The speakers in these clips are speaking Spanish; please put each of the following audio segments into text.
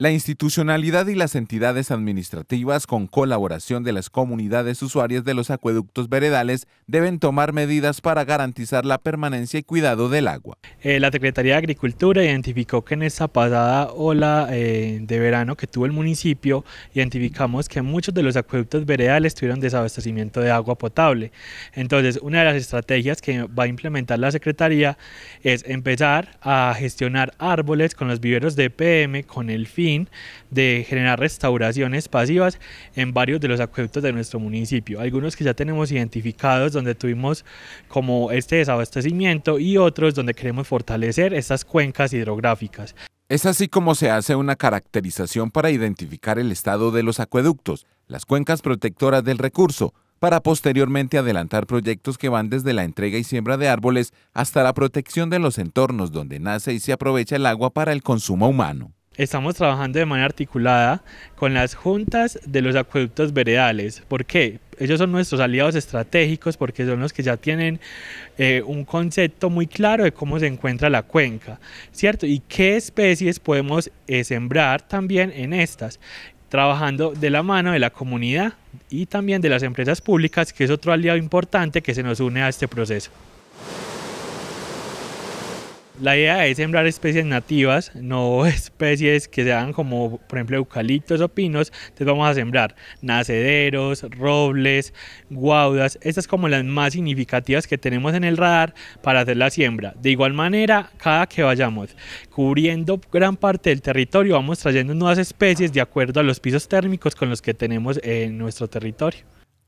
La institucionalidad y las entidades administrativas, con colaboración de las comunidades usuarias de los acueductos veredales, deben tomar medidas para garantizar la permanencia y cuidado del agua. Eh, la Secretaría de Agricultura identificó que en esa pasada ola eh, de verano que tuvo el municipio, identificamos que muchos de los acueductos veredales tuvieron desabastecimiento de agua potable. Entonces, una de las estrategias que va a implementar la Secretaría es empezar a gestionar árboles con los viveros de PM con el fin de generar restauraciones pasivas en varios de los acueductos de nuestro municipio. Algunos que ya tenemos identificados donde tuvimos como este desabastecimiento y otros donde queremos fortalecer estas cuencas hidrográficas. Es así como se hace una caracterización para identificar el estado de los acueductos, las cuencas protectoras del recurso, para posteriormente adelantar proyectos que van desde la entrega y siembra de árboles hasta la protección de los entornos donde nace y se aprovecha el agua para el consumo humano estamos trabajando de manera articulada con las juntas de los acueductos veredales. ¿Por qué? Ellos son nuestros aliados estratégicos porque son los que ya tienen eh, un concepto muy claro de cómo se encuentra la cuenca, ¿cierto? Y qué especies podemos eh, sembrar también en estas trabajando de la mano de la comunidad y también de las empresas públicas, que es otro aliado importante que se nos une a este proceso. La idea es sembrar especies nativas, no especies que sean como, por ejemplo, eucaliptos o pinos. Entonces vamos a sembrar nacederos, robles, guaudas. Estas como las más significativas que tenemos en el radar para hacer la siembra. De igual manera, cada que vayamos cubriendo gran parte del territorio, vamos trayendo nuevas especies de acuerdo a los pisos térmicos con los que tenemos en nuestro territorio.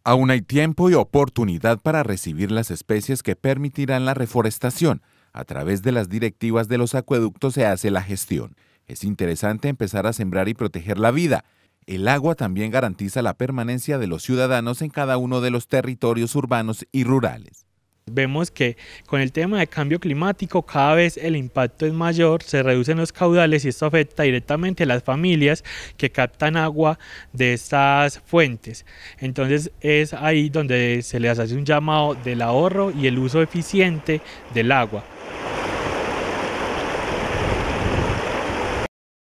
Aún hay tiempo y oportunidad para recibir las especies que permitirán la reforestación a través de las directivas de los acueductos se hace la gestión. Es interesante empezar a sembrar y proteger la vida. El agua también garantiza la permanencia de los ciudadanos en cada uno de los territorios urbanos y rurales. Vemos que con el tema de cambio climático cada vez el impacto es mayor, se reducen los caudales y esto afecta directamente a las familias que captan agua de estas fuentes. Entonces es ahí donde se les hace un llamado del ahorro y el uso eficiente del agua.